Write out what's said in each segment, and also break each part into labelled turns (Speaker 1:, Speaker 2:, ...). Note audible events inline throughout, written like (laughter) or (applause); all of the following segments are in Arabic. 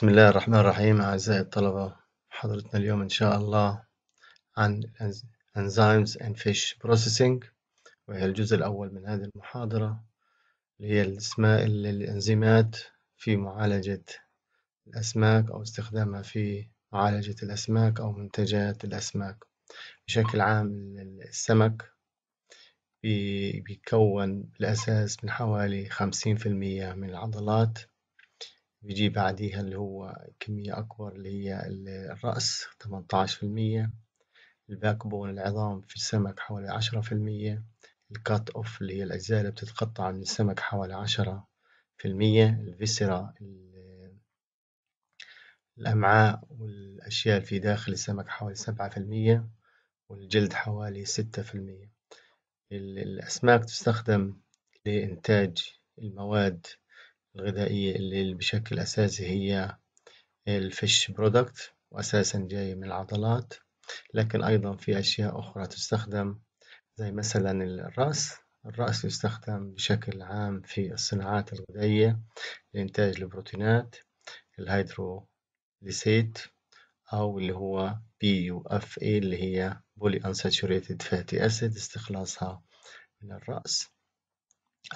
Speaker 1: بسم الله الرحمن الرحيم أعزائي الطلبة حضرتنا اليوم إن شاء الله عن Enzymes and Fish Processing وهي الجزء الأول من هذه المحاضرة اللي هي اسماء الإنزيمات في معالجة الأسماك أو استخدامها في معالجة الأسماك أو منتجات الأسماك بشكل عام السمك بيكون بالأساس من حوالي 50% من العضلات يجي بعديها اللي هو كمية أكبر اللي هي الرأس تمنتاش في المية، الباك بون العظام في السمك حوالي عشرة في المية، الكات أوف اللي هي الأجزاء اللي بتتقطع من السمك حوالي عشرة في المية، الفيسرا الأمعاء والأشياء اللي في داخل السمك حوالي سبعة في المية، والجلد حوالي ستة في المية، الأسماك تستخدم لإنتاج المواد. الغذائية اللي بشكل أساسي هي الفيش برودكت وأساسا جاية من العضلات لكن أيضا في أشياء أخرى تستخدم زي مثلا الرأس الرأس يستخدم بشكل عام في الصناعات الغذائية لإنتاج البروتينات ليسيت أو اللي هو بي اي اللي هي بولي Unsaturated فاتي اسيد استخلاصها من الرأس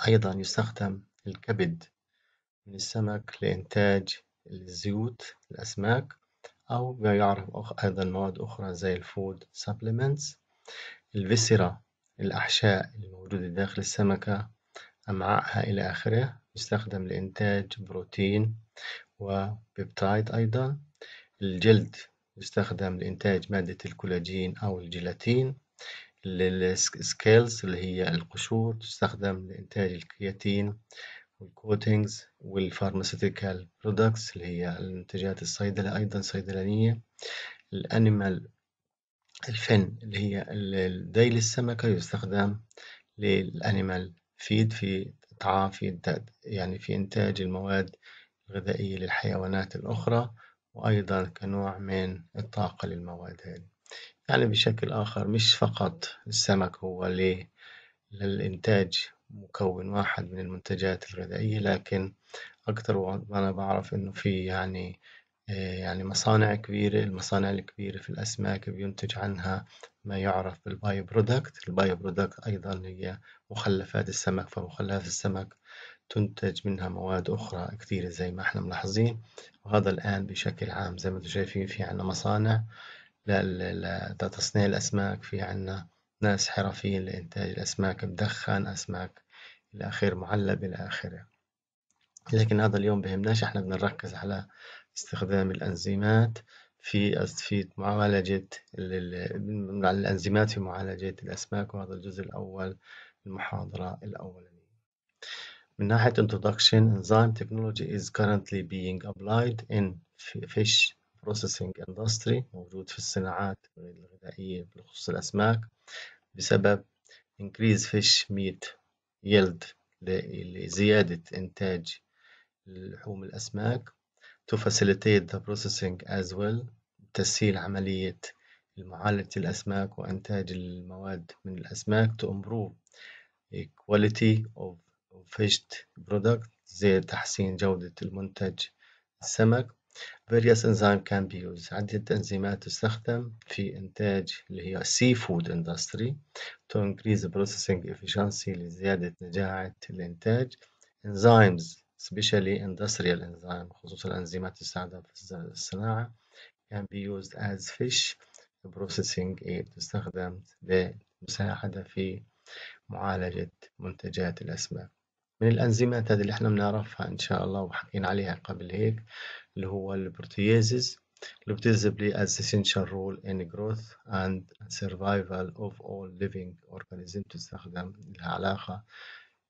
Speaker 1: أيضا يستخدم الكبد من السمك لإنتاج الزيوت الأسماك أو ما يعرف أيضا مواد أخرى زي الفود سبلمنتس الفيسرا الأحشاء الموجودة داخل السمكة أمعائها إلى آخره يستخدم لإنتاج بروتين وبيبتايد أيضا الجلد يستخدم لإنتاج مادة الكولاجين أو الجيلاتين السكيلز اللي هي القشور تستخدم لإنتاج الكرياتين والكوتينجز والفارماسيتيكال برودكتس اللي هي المنتجات الصيدلة أيضا صيدلانية الأنيمال الفن اللي هي ذيل السمكة يستخدم للأنيمال فيد في إطعام في يعني في إنتاج المواد الغذائية للحيوانات الأخرى وأيضا كنوع من الطاقة للمواد هذه يعني بشكل آخر مش فقط السمك هو للإنتاج مكون واحد من المنتجات الغذائية، لكن أكتر ما أنا بعرف إنه في يعني آه، يعني مصانع كبيرة، المصانع الكبيرة في الأسماك بينتج عنها ما يعرف بالبايو برودكت، البايو برودكت أيضًا هي مخلفات السمك، فمخلفات السمك تنتج منها مواد أخرى كثيرة زي ما إحنا ملاحظين، وهذا الآن بشكل عام زي ما أنتم شايفين في عنا مصانع لل- لتصنيع الأسماك، في عنا ناس حرفيين لإنتاج الأسماك مدخن أسماك إلى آخره معلب إلى آخره لكن هذا اليوم بهمناش احنا بنركز على استخدام الأنزيمات في في معالجة الأنزيمات في معالجة الأسماك وهذا الجزء الأول المحاضرة الأولانية من ناحية introduction enzyme technology is currently being applied in fish processing industry موجود في الصناعات الغذائية بخصوص الأسماك بسبب increase fish meat yield لزيادة إنتاج لحوم الأسماك to facilitate the processing as well تسهيل عملية معالجة الأسماك وإنتاج المواد من الأسماك to improve quality of fish product زي تحسين جودة المنتج السمك various enzyme can be used عدة أنزيمات تستخدم في إنتاج اللي هي seafood industry to increase the processing efficiency لزيادة نجاعة الإنتاج enzymes especially industrial enzyme خصوصا الأنزيمات تستخدم في الصناعة can be used as fish processing aid تستخدم لمساعدة في معالجة منتجات الأسماك من الأنزيمات هذه اللي احنا بنعرفها إن شاء الله وحكينا عليها قبل هيك اللي هو البروتيازز اللي بتجذب لي essential role in growth and survival of all living organism تستخدم لها علاقة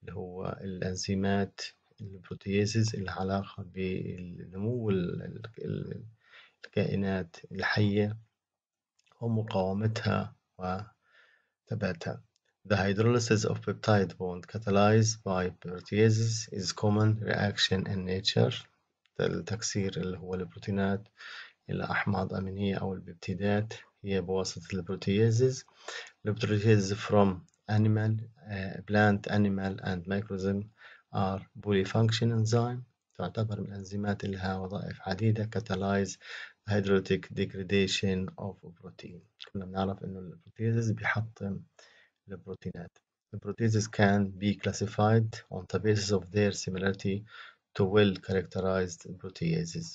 Speaker 1: اللي هو الأنزيمات البروتيازز اللي علاقة بالنمو الكائنات الحية ومقاومتها وثباتها The hydrolysis of peptide bond catalyzed by proteases is common reaction in nature التكسير اللي هو البروتينات إلى أحماض أمينية أو البيبتيدات هي بواسطة البروتيازز البروتيازز from animal uh, plant animal and microzym are polyfunction enzyme تعتبر من الأنزيمات اللي لها وظائف عديدة catalyze hydrolytic degradation of protein كنا بنعرف إنه البروتيازز بيحطم البروتينات The proteases can be classified on the basis of their similarity to well-characterized proteases.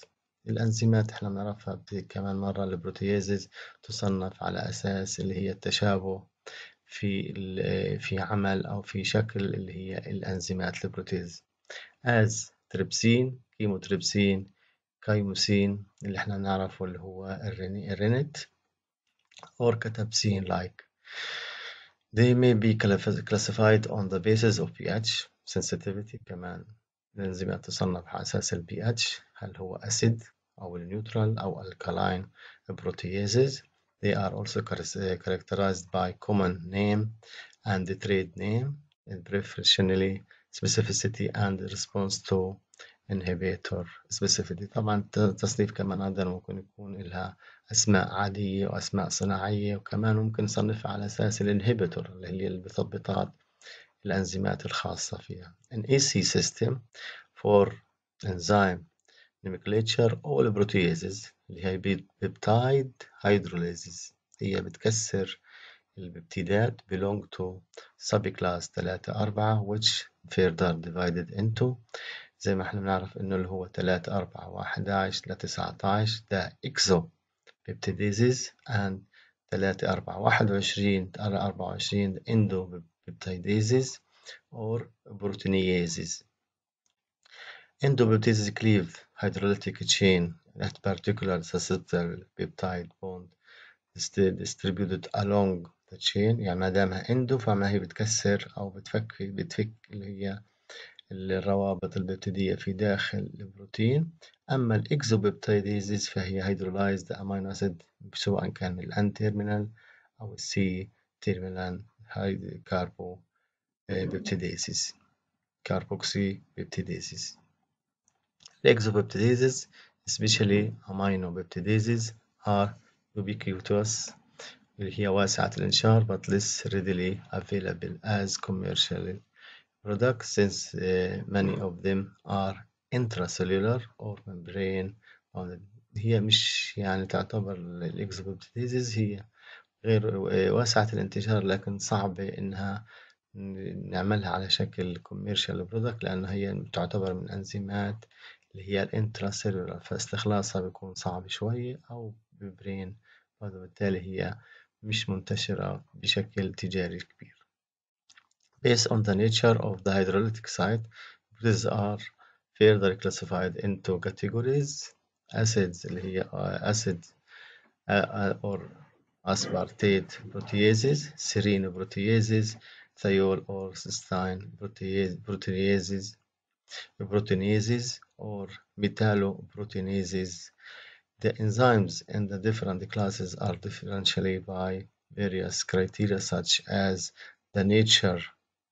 Speaker 1: الأنزيمات احنا بنعرفها كمان مرة البروتيازز تصنف على أساس اللي هي التشابه في في عمل أو في شكل اللي هي الأنزيمات البروتيز as تريبسين كيموتريبسين كايموسين اللي احنا بنعرفه اللي هو الرينيت or كتابسين like They may be classified on the basis of pH sensitivity كمان الأنزيم تصنف على أساس ال pH هل هو acid أو neutral أو alkaline proteases They are also characterized by common name and trade name and preferentially specificity and response to انهبيتور سبيسيفيتي طبعا التصنيف كمان هذا ممكن يكون لها أسماء عادية وأسماء صناعية وكمان ممكن نصنفها على أساس الانهبيتور اللي هي اللي بثبطات الأنزيمات الخاصة فيها ان اي سي سيستم فور انزيم nomenclature اول proteases اللي هي بيبتايد هيدروليزز هي بتكسر الببتيدات belong to subclass 3 4 which further divided into زي ما احنا بنعرف انه اللي هو 3 4 11 ل 19 ده اكزو بيبتيديزيز اند 3 4 21 24 اندو بيبتيديزيز اور بروتينيزيز endobeptides cleave hydrolytic chain at particular susceptible peptide bond distributed along the تشين يعني ما دامها اندو فما هي بتكسر او بتفك بتفك اللي هي الروابط البيبتيدية في داخل البروتين أما الإكزوبيبتيديز فهي هيدرولايزد أمينو أسيد سواء كان من الأن تيرمينال أو السي تيرمينال هاي كاربو بيبتيديزيز كاربوكسي بيبتيديزيز الإكزوبيبتيديزيز especially amino peptidases are ubiquitous اللي هي واسعة الانشار but less readily available as commercially products since uh, many hmm. of them are intracellular or membrane bounded هي مش يعني تعتبر الإكزوبيب ديزيز هي غير آه، واسعة الانتشار لكن صعبة إنها نعملها على شكل كوميرشال برودكت لأن هي تعتبر من أنزيمات اللي هي الانتراسيلولار فاستخلاصها بيكون صعب شوية أو ببرين وبالتالي هي مش منتشرة بشكل تجاري كبير Based on the nature of the hydrolytic site, these are further classified into categories acids اللي uh, acid uh, uh, or aspartate proteases, serine proteases, thiol or cysteine proteases, proteinases or metalloproteinases. The enzymes in the different classes are differentially by various criteria such as the nature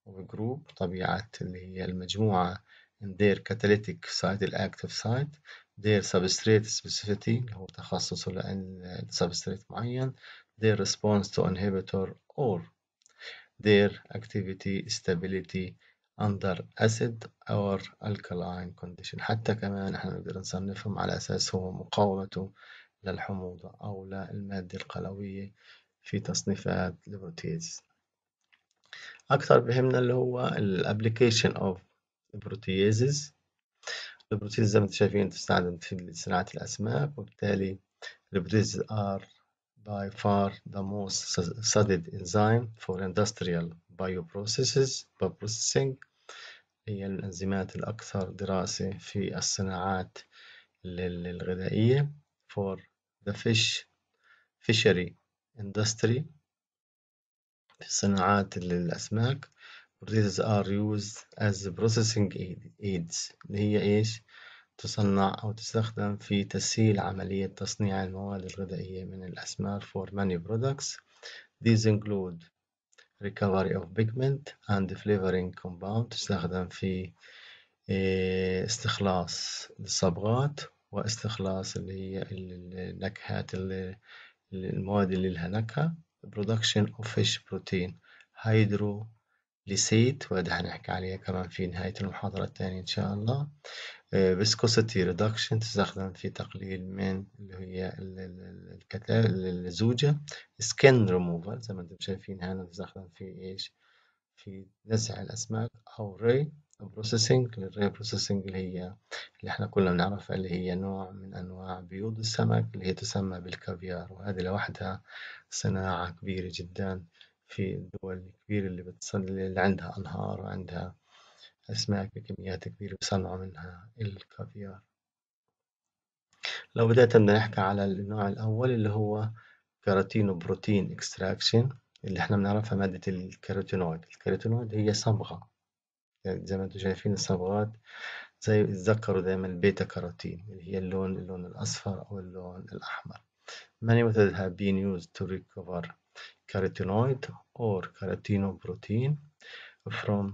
Speaker 1: وجروب طبيعة اللي هي المجموعة in their catalytic site الactive site their substrate specificity اللي هو تخصصه لأن substrate معين their response to inhibitor or their activity stability under acid or alkaline condition حتى كمان احنا نقدر نصنفهم على أساس هو مقاومته للحموضة أو للمادة القلوية في تصنيفات البروتيز اكتر بيهمنا اللي هو الابليكيشن اوف البروتيزز البروتيز زي ما انتم شايفين تستخدم في صناعة الأسماك وبالتالي البروتيز ار by far the most studied enzyme for industrial bioprocesses bioprocessing هي الأنزيمات الأكثر دراسة في الصناعات الغذائية for the fish fishery industry في صناعات الأسماك potatoes are used as processing aids اللي هي إيش؟ تصنع أو تستخدم في تسهيل عملية تصنيع المواد الغذائية من الأسماك for many products these include recovery of pigment and flavoring compound تستخدم في إيه، استخلاص الصبغات واستخلاص اللي هي النكهات المواد اللي لها نكهة production of fish protein hydrolysate وهذا حنحكي عليها كمان في نهاية المحاضرة الثانية إن شاء الله آه، viscosity reduction تستخدم في تقليل من اللي هي الكتل الزوجة skin removal زي ما انتم شايفين هنا تستخدم في ايش في نزع الأسماك أو ري البروسيسنج الري بروسيسنج اللي هي اللي احنا كلنا بنعرفها اللي هي نوع من انواع بيوض السمك اللي هي تسمى بالكافيار وهذه لوحدها صناعة كبيرة جدا في الدول الكبيرة اللي بتصنع اللي عندها أنهار وعندها أسماك بكميات كبيرة بصنعوا منها الكافيار لو بدأت بدنا نحكي على النوع الأول اللي هو كاروتينو بروتين اكستراكشن اللي احنا بنعرفها مادة الكاروتينويد الكاروتينويد هي صبغة زي ما انتم شايفين الصبغات زي اتذكروا دايما البيتا كاروتين اللي هي اللون اللون الأصفر أو اللون الأحمر. Many methods have been used to recover carotenoid or carotenoprotein from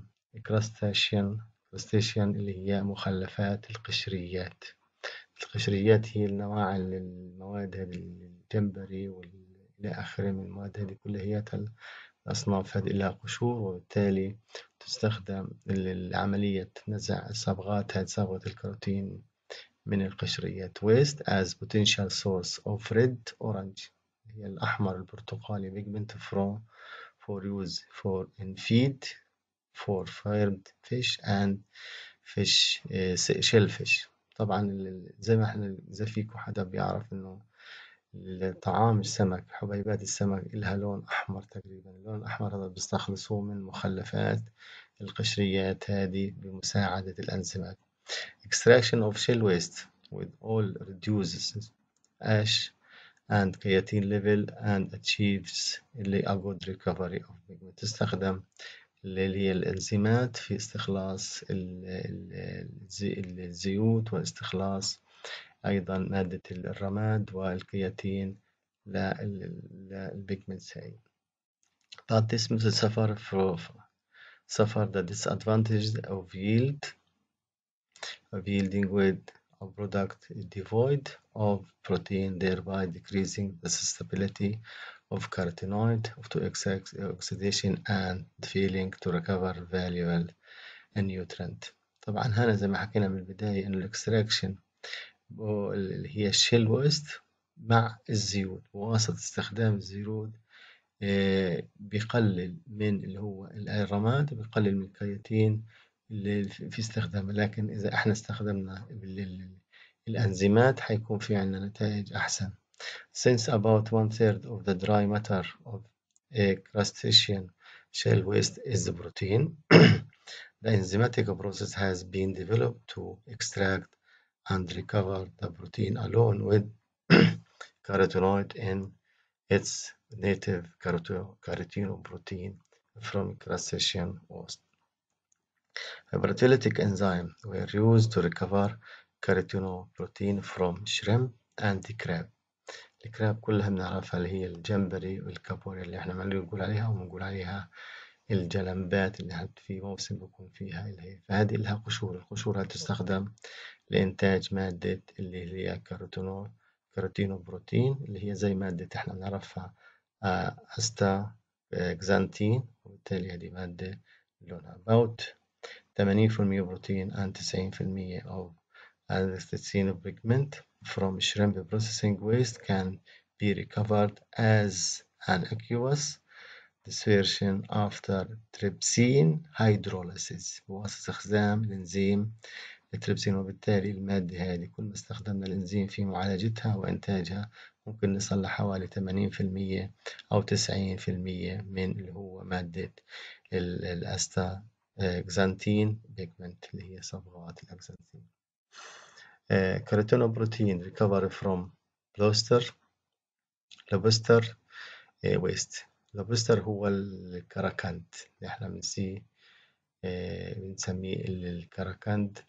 Speaker 1: crustacean crustacean اللي هي مخلفات القشريات. القشريات هي النواع المواد هذه الجمبري والى آخره من المواد هذه كلها هي الأصناف هذه لها قشور وبالتالي تستخدم لعملية نزع صبغات هذه صبغة الكروتين من القشرية waste as potential source of red orange هي الأحمر البرتقالي pigment from for use for in feed for farmed fish and fish eh, shellfish طبعا زي ما احنا إذا فيكم حدا بيعرف إنه الطعام السمك حبيبات السمك إلها لون أحمر تقريبا اللون الأحمر هذا بيستخلصوه من مخلفات القشريات هذه بمساعدة الأنزيمات extraction of shell waste with all reduces ash and creatine level and achieves اللي a good recovery of pigment تستخدم اللي هي الانزيمات في استخلاص الزيوت واستخلاص أيضا مادة الرماد والكرياتين للبيجمنتس هاي But this مثل suffer from suffer the disadvantages of yield of yielding with a product devoid of protein thereby decreasing the susceptibility of carotenoid to oxidation and failing to recover valuable nutrient طبعا هنا زي ما حكينا من البداية ان الاكستراكشن اللي هي الشيل ويست مع الزيوت بواسطة استخدام الزيوت آه، بيقلل من اللي هو الرماد وبيقلل من الكرياتين اللي في استخدامه لكن إذا احنا استخدمنا الأنزيمات حيكون في عندنا نتائج أحسن Since about one third of the dry matter of a crustacean shell waste is the protein, (coughs) the enzymatic process has been developed to extract and recover the protein alone with carotenoid in its native carotenoid protein from crustacean host. Fibrinolytic enzyme were used to recover carotenoid protein from shrimp and the crab. الكراب كلها بنعرفها اللي هي الجمبري والكابوريا اللي احنا ما نقول عليها ونقول عليها الجلمبات اللي في موسم بكون فيها اللي هي فهذه لها قشور القشور تستخدم لإنتاج مادة اللي هي كاروتينو بروتين اللي هي زي مادة إحنا بنعرفها آه، أستا جزانتين آه، وبالتالي هذه مادة لونها في 80% بروتين and 90% of anthocyanin pigment from shrimp processing waste can be recovered as an aqueous dispersion after trypsin hydrolysis بواسطة استخدام الإنزيم التريبسين وبالتالي المادة هذه كل ما استخدمنا الإنزيم في معالجتها وإنتاجها ممكن نصل لحوالي المية أو تسعين في المية من اللي هو مادة الأستا اكزانتين بيجمنت اللي هي صبغات الاكزانتين كراتينوبروتين ريكفري فروم بلوستر لوبستر ويست آه، لوبستر هو الكراكند آه، اللي احنا بنسيه بنسميه الكراكند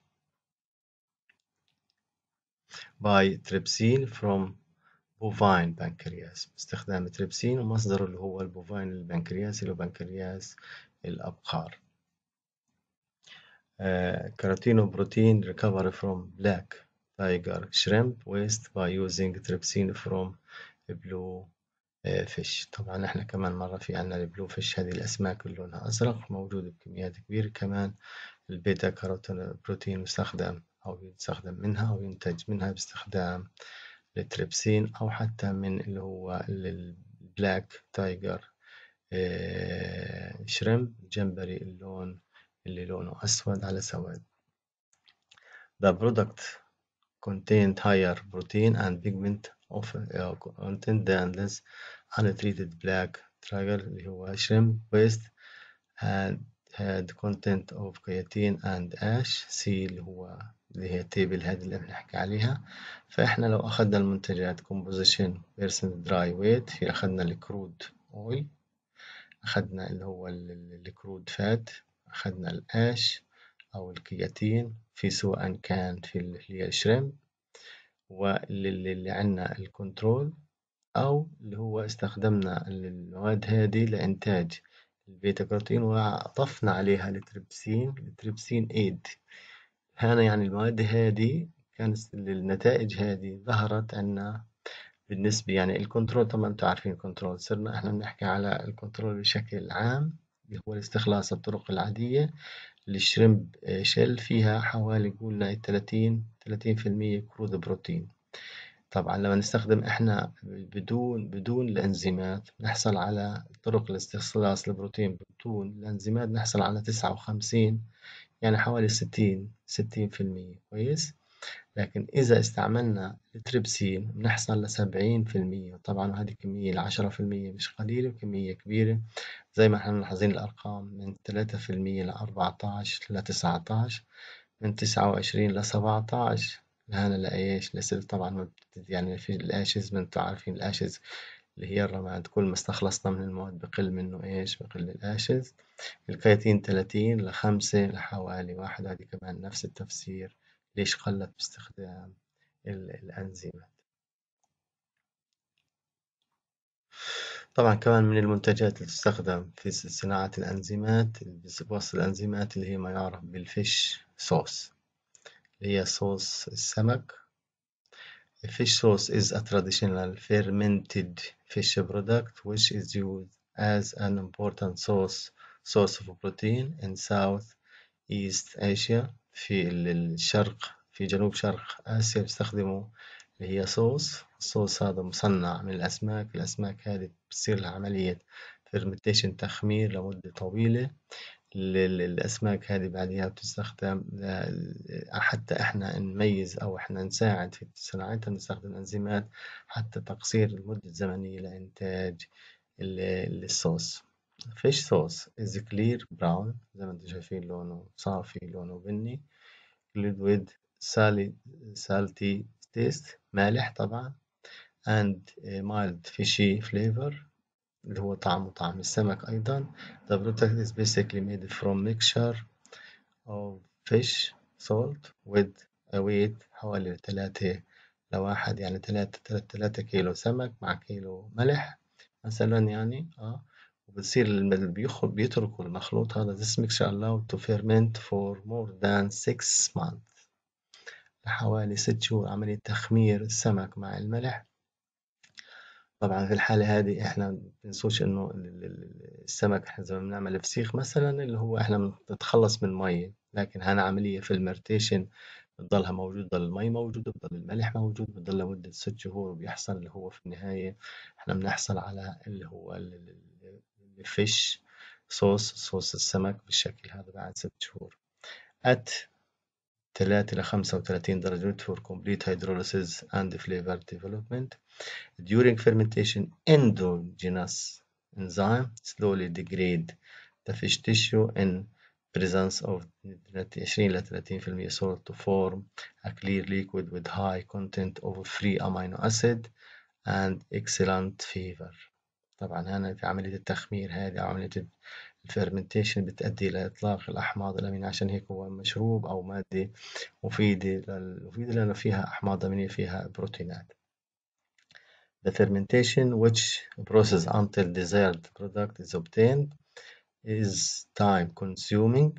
Speaker 1: by تريبسين from bovine pancreas باستخدام تريبسين ومصدره اللي هو البوفاين البنكرياس اللي هو بنكرياس الأبقار آه، كاروتينو بروتين recovery from black tiger shrimp waste by using trypsin from blue فيش آه، طبعا احنا كمان مرة في عنا البلو فيش هذه الأسماك اللي لونها أزرق موجودة بكميات كبيرة كمان البيتا كاروتين بروتين مستخدم أو يستخدم منها أو ينتج منها باستخدام التريبسين أو حتى من اللي هو البلاك تايجر شريمب جمبري اللون اللي لونه أسود على سواد The product contained higher protein and pigment of uh, content than this untreated black tiger اللي هو shrimp waste and had content of creatine and ash C اللي هو اللي هي تيبل هذه اللي بنحكي عليها فإحنا لو أخذنا المنتجات كومبوزيشن percent دراي ويت في أخذنا الكرود اويل أخذنا اللي هو الكرود فات أخذنا الاش أو الكياتين في سواء كان في اللي هي الشريم واللي عندنا الكنترول أو اللي هو استخدمنا المواد هذه لإنتاج البيتا كاروتين وضفنا عليها التريبسين التريبسين ايد هنا يعني المواد هذه كانت النتائج هذه ظهرت عنا بالنسبة يعني الكنترول طبعا أنتم عارفين الكنترول صرنا إحنا بنحكي على الكنترول بشكل عام اللي هو الاستخلاص الطرق العادية الشريمب آه، شيل فيها حوالي قولنا 30 30% كرود بروتين طبعا لما نستخدم احنا بدون بدون الانزيمات نحصل على طرق الاستخلاص البروتين بدون الانزيمات نحصل على 59 يعني حوالي ستين ستين في المية كويس لكن إذا استعملنا التريبسين بنحصل لسبعين في المية طبعا هذه كمية لعشرة في المية مش قليلة وكمية كبيرة زي ما احنا ملاحظين الأرقام من تلاتة في المية لتسعة عشر من تسعة وعشرين عشر لهنا لإيش لسل طبعا يعني في الاشز من تعرفين عارفين الاشز اللي هي الرماد كل ما استخلصنا من المواد بقل منه إيش بقل الأشز الكرياتين تلاتين لخمسة لحوالي واحد هذه كمان نفس التفسير ليش قلت باستخدام الأنزيمات طبعا كمان من المنتجات اللي تستخدم في صناعة الأنزيمات وصف الأنزيمات اللي هي ما يعرف بالفيش صوص اللي هي صوص السمك Fish sauce is a traditional fermented fish product which is used as an important source source of protein in South East Asia في الشرق في جنوب شرق آسيا بيستخدموا اللي هي صوص الصوص هذا مصنع من الأسماك الأسماك هذه بتصير لها عملية fermentation تخمير لمدة طويلة الأسماك هذه بعدها بتستخدم آه، آه، حتى إحنا نميز أو إحنا نساعد في صناعتها نستخدم أنزيمات حتى تقصير المدة الزمنية لإنتاج الصوص، فيش صوص is clear brown زي ما انتم شايفين لونه صافي لونه بني filled with sally salty taste مالح طبعا and mild fishy flavor اللي هو طعمه طعم السمك أيضا The product is basically made from mixture of fish salt with a weight حوالي تلاتة لواحد يعني تلاتة تلاتة تلاتة كيلو سمك مع كيلو ملح مثلا يعني اه وبصير بيخرج بيتركوا المخلوط هذا this mixture allowed to ferment for more than six months لحوالي ست شهور عملية تخمير السمك مع الملح طبعا في الحالة هذه احنا متنسوش انه السمك احنا زي ما بنعمل فسيخ مثلا اللي هو احنا بنتخلص من مية لكن هنا عملية في المرتيشن بتضلها موجود بتضل المي موجود بتضل الملح موجود بتضل لمدة ست شهور وبيحصل اللي هو في النهاية احنا بنحصل على اللي هو الفيش صوص صوص السمك بالشكل هذا بعد ست شهور at 3 إلى 35 درجة for complete hydrolysis and flavor development. During fermentation, endogenous enzyme slowly degrade the fish tissue in presence of 20 إلى 30% salt to form a clear liquid with high content of free amino acid and excellent flavor. طبعا هنا في عملية التخمير هذه عملية الفيرمنتيشن بتؤدي إلى إطلاق الأحماض الأمينية عشان هيك هو مشروب أو مادة مفيدة لل... مفيدة لأنه فيها أحماض أمينية فيها بروتينات The fermentation which process until desired product is obtained is time consuming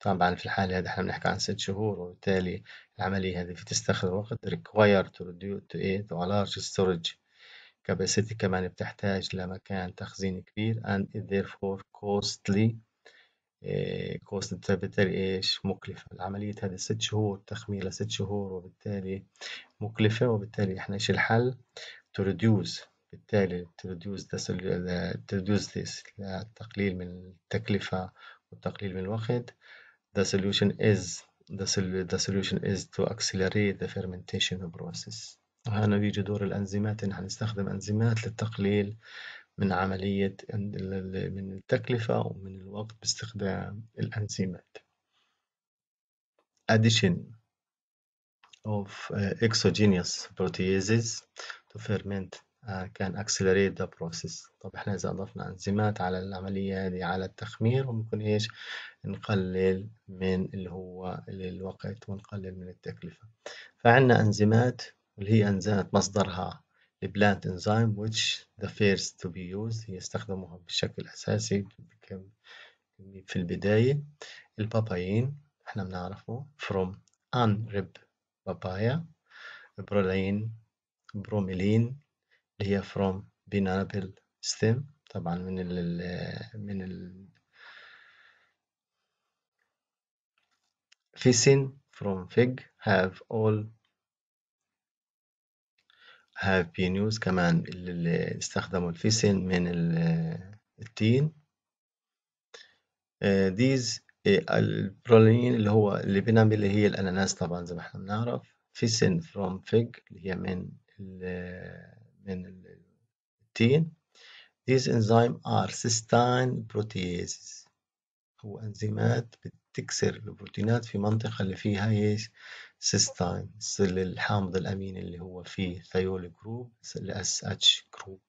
Speaker 1: طبعا في الحالة هذه احنا بنحكي عن ست شهور وبالتالي العملية هذه بتستخدم وقت required to reduce to, to a large storage كباسيتي كمان بتحتاج لمكان تخزين كبير and is therefore costly إيه cost بالتالي إيش مكلفة العملية هذه ست شهور تخمين لست شهور وبالتالي مكلفة وبالتالي إحنا إيش الحل to reduce بالتالي to reduce this to reduce this للتقليل من التكلفة والتقليل من الوقت the solution is the, the solution is to accelerate the fermentation process وهنا بيجي دور الأنزيمات إن هنستخدم أنزيمات للتقليل من عملية من التكلفة ومن الوقت باستخدام الأنزيمات addition of uh, exogenous proteases to ferment uh, can accelerate the process طب احنا اذا اضفنا انزيمات على العملية هذه على التخمير وممكن ايش نقلل من اللي هو الوقت ونقلل من التكلفة فعندنا انزيمات واللي هي انزيمات مصدرها البلانت انزيم which the first to be used يستخدموها بشكل أساسي في البداية البابايين احنا بنعرفه from unrib بابايا برولين بروميلين اللي هي from بنابل ستيم طبعا من ال من ال فيسين from fig have all used كمان اللي استخدموا الفيسل من التين ديز آه، آه، البرولين اللي هو اللي بنعمل اللي هي الأناناس طبعا زي ما احنا بنعرف فيسن فروم فيج اللي هي من من التين These enzyme are cystine proteases هو أنزيمات بتكسر البروتينات في منطقة اللي فيها ايش سيستاين الحامض الامين اللي هو فيه ثيول جروب الاس اتش جروب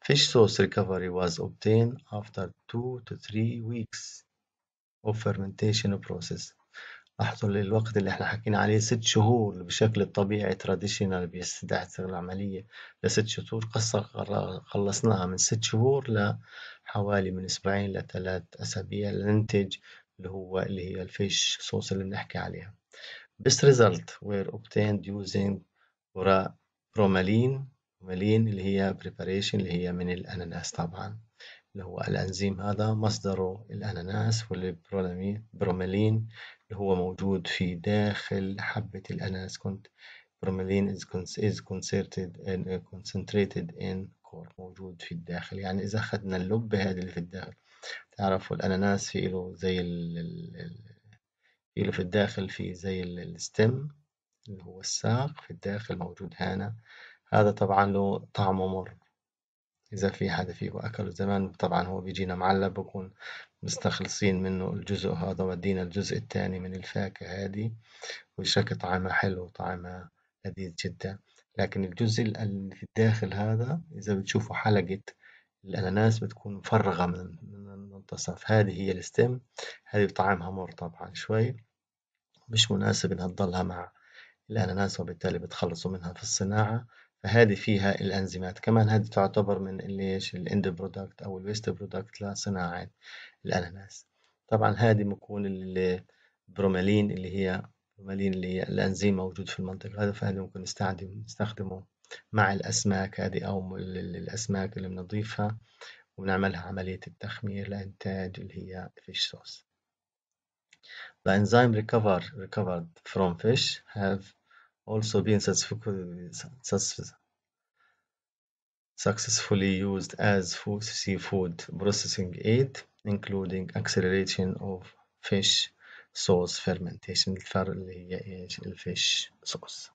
Speaker 1: فيش sauce ريكفري واز اوبتين افتر 2 تو 3 ويكس اوف فيرمنتيشن بروسيس لاحظوا الوقت اللي احنا حكينا عليه ست شهور بشكل الطبيعي تراديشنال بيستدعي العملية لست شهور قصر خلصناها من ست شهور لحوالي من اسبوعين لثلاث اسابيع لننتج اللي هو اللي هي الفيش صوص اللي بنحكي عليها best result were obtained using bromelin bromelin اللي هي preparation اللي هي من الأناناس طبعا اللي هو الأنزيم هذا مصدره الأناناس والبرومالين اللي هو موجود في داخل حبة الأناناس كنت برومالين is concerted and concentrated in core موجود في الداخل يعني إذا أخذنا اللب هذا اللي في الداخل تعرفوا الأناناس في له زي ال اللي في الداخل في زي الستم اللي هو الساق في الداخل موجود هنا هذا طبعا له طعم مر إذا في حدا فيه أكله زمان طبعا هو بيجينا معلب بكون مستخلصين منه الجزء هذا ودينا الجزء الثاني من الفاكهة هذه وشكل طعمها حلو وطعمها لذيذ جدا لكن الجزء اللي في الداخل هذا إذا بتشوفوا حلقة الأناناس بتكون مفرغة من منتصف هذه هي الستيم هذه طعمها مر طبعا شوي مش مناسب انها تضلها مع الاناناس وبالتالي بتخلصوا منها في الصناعة فهذه فيها الانزيمات كمان هذه تعتبر من ليش الاند برودكت او الويست برودكت لصناعة الاناناس طبعا هذه بكون البرومالين اللي هي برومالين اللي هي الانزيم موجود في المنطقة هذا فهذا ممكن نستخدمه مع الأسماك هذه أو الأسماك اللي بنضيفها ونعملها عملية التخمير لإنتاج اللي هي fish sauce. The enzyme recovered, recovered from fish have also been successfully used as food, seafood processing aid, including acceleration of fish sauce fermentation الفر اللي هي ايش الفيش sauce.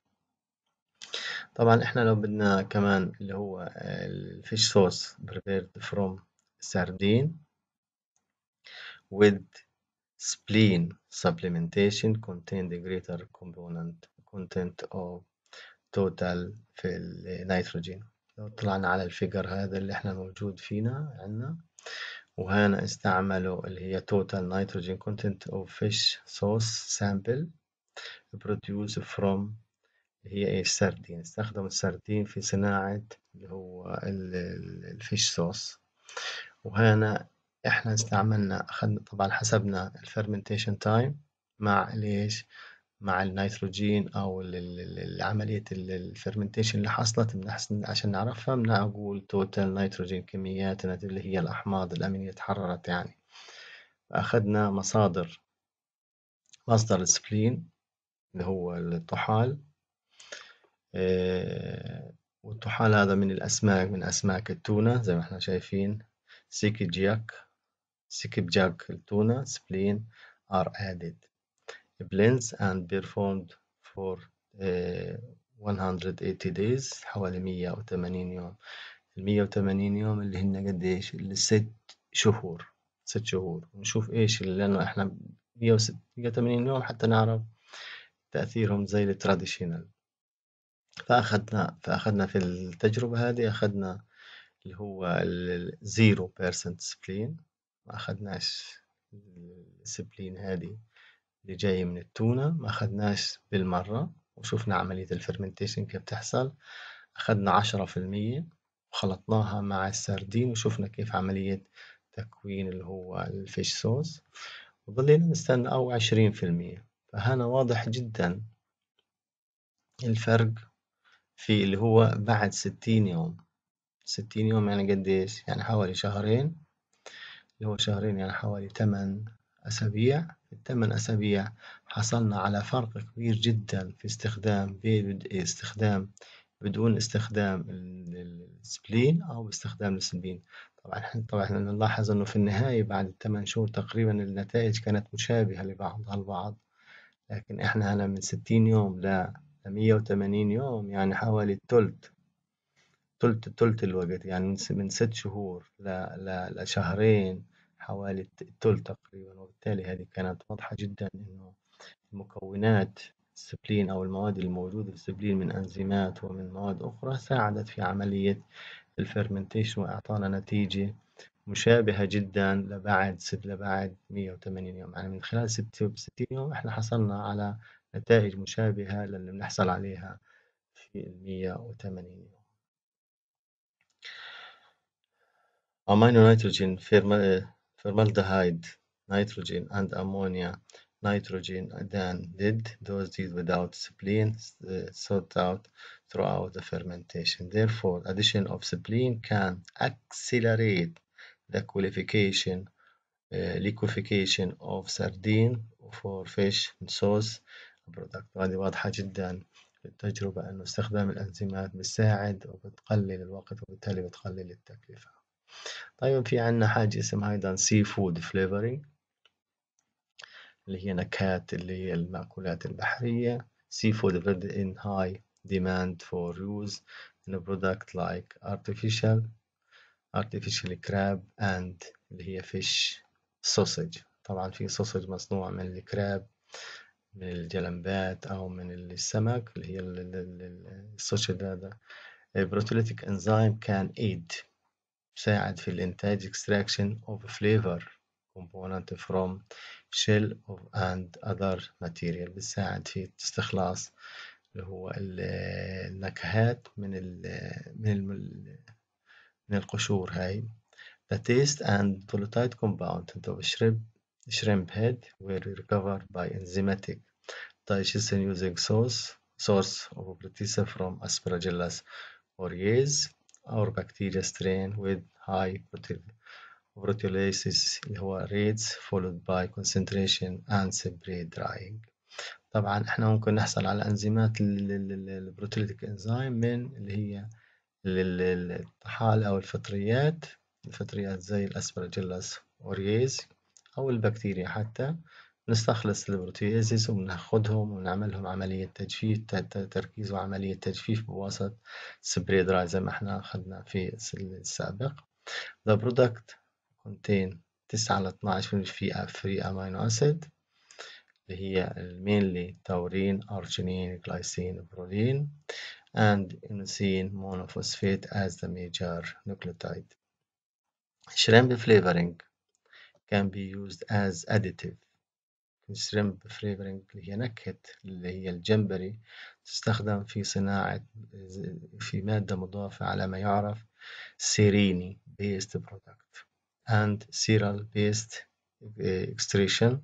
Speaker 1: طبعًا إحنا لو بدنا كمان اللي هو الفيش صوص prepared from سردين with spleen supplementation contained the greater component content of total في النيتروجين لو طلعنا على الفيجر هذا اللي احنا موجود فينا عنا وهنا استعملوا اللي هي total nitrogen content of fish sauce sample produced from هي إيه السردين استخدم السردين في صناعة اللي هو الفيش صوص وهنا إحنا استعملنا أخذنا طبعا حسبنا الفرمنتيشن تايم مع ليش مع النيتروجين أو عملية الفرمنتيشن اللي حصلت عشان نعرفها بنقول توتال نيتروجين كميات اللي هي الأحماض الأمينية تحررت يعني أخذنا مصادر مصدر السبلين اللي هو الطحال آه، والطحال هذا من الأسماك من أسماك التونة زي ما احنا شايفين سيكي جياك سيكي بجاك التونة سبلين are added blends and performed for آه، uh, 180 days حوالي 180 يوم ال 180 يوم اللي هن قديش الست شهور ست شهور ونشوف ايش اللي لانه احنا 180 يوم حتى نعرف تأثيرهم زي التراديشنال فأخدنا فأخدنا في التجربة هذه أخدنا اللي هو ال percent spleen ما أخدناش السبلين هذه اللي جاية من التونة ما أخدناش بالمرة وشوفنا عملية الفرمنتيشن كيف تحصل أخدنا عشرة في المية وخلطناها مع السردين وشوفنا كيف عملية تكوين اللي هو الفيش صوص وظلينا نستنى أو عشرين في المية فهنا واضح جدا الفرق في اللي هو بعد ستين يوم ستين يوم يعني قد إيش؟ يعني حوالي شهرين اللي هو شهرين يعني حوالي تمن أسابيع في الثمان أسابيع حصلنا على فرق كبير جدا في استخدام استخدام بدون استخدام السبلين أو استخدام السبلين طبعا احنا طبعا احنا نلاحظ انه في النهاية بعد الثمان شهور تقريبا النتائج كانت مشابهة لبعضها البعض لكن احنا هلا من ستين يوم ل مية وثمانين يوم يعني حوالي تلت تلت تلت الوقت يعني من ست شهور ل- ل- لشهرين حوالي الت- تقريبا وبالتالي هذه كانت واضحة جدا إنه مكونات السبلين أو المواد الموجودة في السبلين من أنزيمات ومن مواد أخرى ساعدت في عملية الفيرمنتيشن وإعطانا نتيجة مشابهة جدا لبعد ست لبعد مية وثمانين يوم يعني من خلال ست- ستين يوم إحنا حصلنا على نتائج مشابهة للي بنحصل عليها في المية وثمانين يوم أمينو نيتروجين formaldehyde nitrogen and ammonia nitrogen أدان did those did without spleen sought out throughout the fermentation. Therefore, addition of spleen can accelerate the qualification uh, liquefaction of sardine for fish sauce برودكت وهذه واضحة جدا في التجربة أنه استخدام الأنزيمات بتساعد وبتقلل الوقت وبالتالي بتقلل التكلفة طيب في عنا حاجة اسمها أيضا سي فود فليفري اللي هي نكهات اللي هي المأكولات البحرية سي فود in إن demand for use in a product like artificial artificial crab and اللي هي fish sausage طبعا في sausage مصنوع من الكراب من الجلمبات أو من السمك اللي هي ال- ال- السوشيال ده البروتيوليتيك انزيم كان ايد ساعد في الإنتاج اكستراكشن اوف فليفر كومبوننت فروم شيل اوف اند اذر ماتيريال بتساعد في استخلاص اللي هو النكهات من ال من الـ من القشور هاي the taste and volatile compound انتوا بشرب shrimp head were recovered by enzymatic digestion using source, source of Bretissa from Aspergillus aureus or bacteria strain with high proteolysis هو rates followed by concentration and spray drying طبعا احنا ممكن نحصل على انزيمات البروتيليتيك انزيم من اللي هي الطحال او الفطريات الفطريات زي الاسبرجيلاس اورييز أو البكتيريا حتى نستخلص البروتيازز وناخدهم ونعملهم عملية تجفيف تركيز وعملية تجفيف بواسطة سبري دراي زي ما احنا أخذنا في السابق The product contain 9 ل 12 في فري أمينو أسيد اللي هي المينلي تورين أرجينين glycine برولين and inosine مونوفوسفيت as the major nucleotide shrimp flavoring can be used as additive shrimp اللي هي نكهة اللي هي الجمبري تستخدم في صناعة في مادة مضافة على ما يعرف سيريني بيست برودكت and سيرال بيست اكستريشن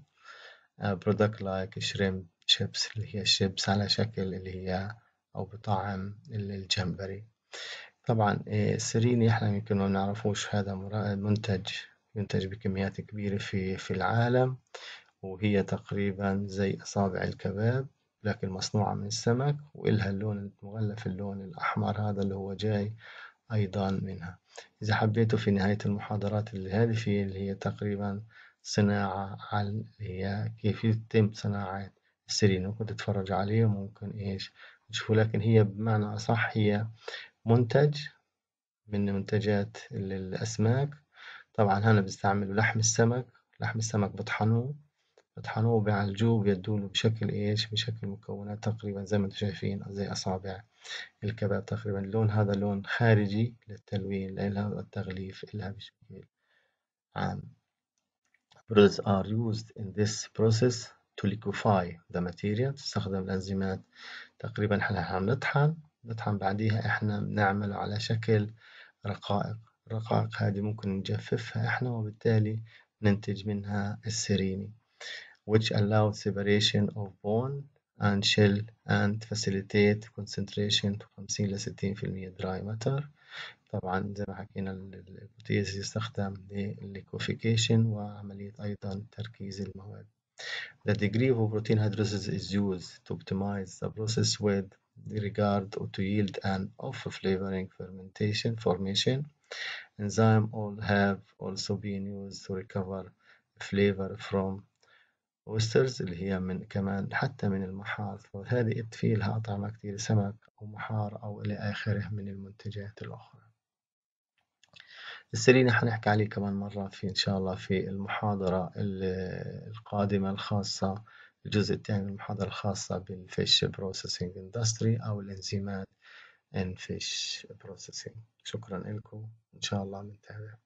Speaker 1: برودكت لايك شريمب شيبس اللي هي الشيبس على شكل اللي هي أو بطعم الجمبري طبعا سيريني eh، احنا يمكن ما بنعرفوش هذا منتج ينتج بكميات كبيرة في في العالم وهي تقريبا زي أصابع الكباب لكن مصنوعة من السمك وإلها اللون المغلف اللون الأحمر هذا اللي هو جاي أيضا منها إذا حبيتوا في نهاية المحاضرات اللي هذه في اللي هي تقريبا صناعة عن هي كيف يتم صناعة السرين ممكن تتفرجوا عليه وممكن إيش تشوفوا لكن هي بمعنى أصح هي منتج من منتجات الأسماك طبعا هنا بيستعملوا لحم السمك لحم السمك بطحنوه بطحنوه بعالجوه بيدوله بشكل إيش بشكل مكونات تقريبا زي ما انتم شايفين زي أصابع الكباب تقريبا اللون هذا لون خارجي للتلوين لها التغليف إلها بشكل عام Products are used in this process to liquefy the material تستخدم الأنزيمات تقريبا احنا عم نطحن نطحن بعديها احنا بنعمله على شكل رقائق الرقائق هذه ممكن نجففها إحنا وبالتالي ننتج منها السيريني which allow separation of bone and shell and facilitate concentration 50 ل 60% dry matter طبعا زي ما حكينا البروتيز يستخدم للليكوفيكيشن وعملية أيضا تركيز المواد The degree of protein hydrolysis is used to optimize the process with regard to yield and of flavoring fermentation formation Enzymes all have also been used to recover flavor from oysters اللي هي من كمان حتى من المحار فهذه بتفي لها أطعمة كتير سمك أو محار أو إلى آخره من المنتجات الأخرى السرينة حنحكي عليه كمان مرة في إن شاء الله في المحاضرة القادمة الخاصة الجزء الثاني من المحاضرة الخاصة بالفيش بروسيسنج اندستري أو الإنزيمات إن فيش بروسيسنج شكرا لكم إن شاء الله بنتابع